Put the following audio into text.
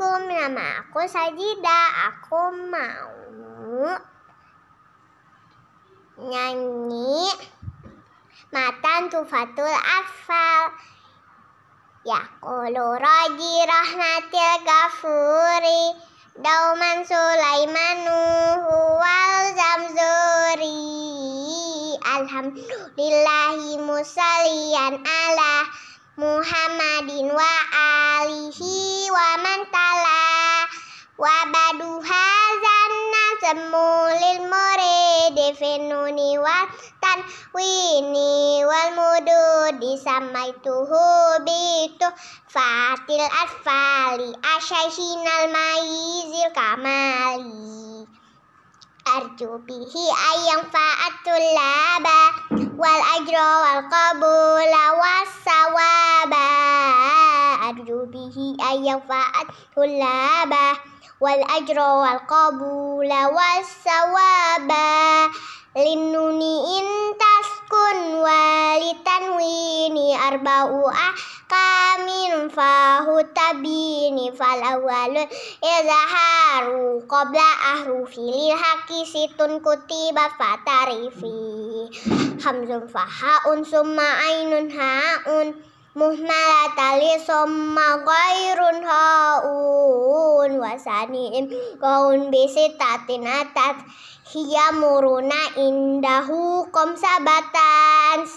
Assalamualaikum, nama aku Sajida. Aku mau nyanyi Matan Tufatul Asfal. Ya kalau Raji Rahmatil gafuri Dauman Sulaimanu Huwal Zamzuri Alhamdulillahi Musalian ala Muhammadin wa semu lil mure defenuni watan wini wal mudu itu hobi itu fatil asfali asyaihinal maizil kamali arju ayang fa'atul laba wal ajro wal kabul awas wasawal أن ينفعته الهبة والأجر والقبول والثواب للنون إن تسكن ولتنوين أربع أحكام فهو تبين فالأول إظهار قبل أحرف للحق ست كتب فتعرفي همز فهاء ثم عين هاء muhmalatali somma ghairun haun wasaniin gaun bisi tatinatat hiya muruna indahu kom sabatans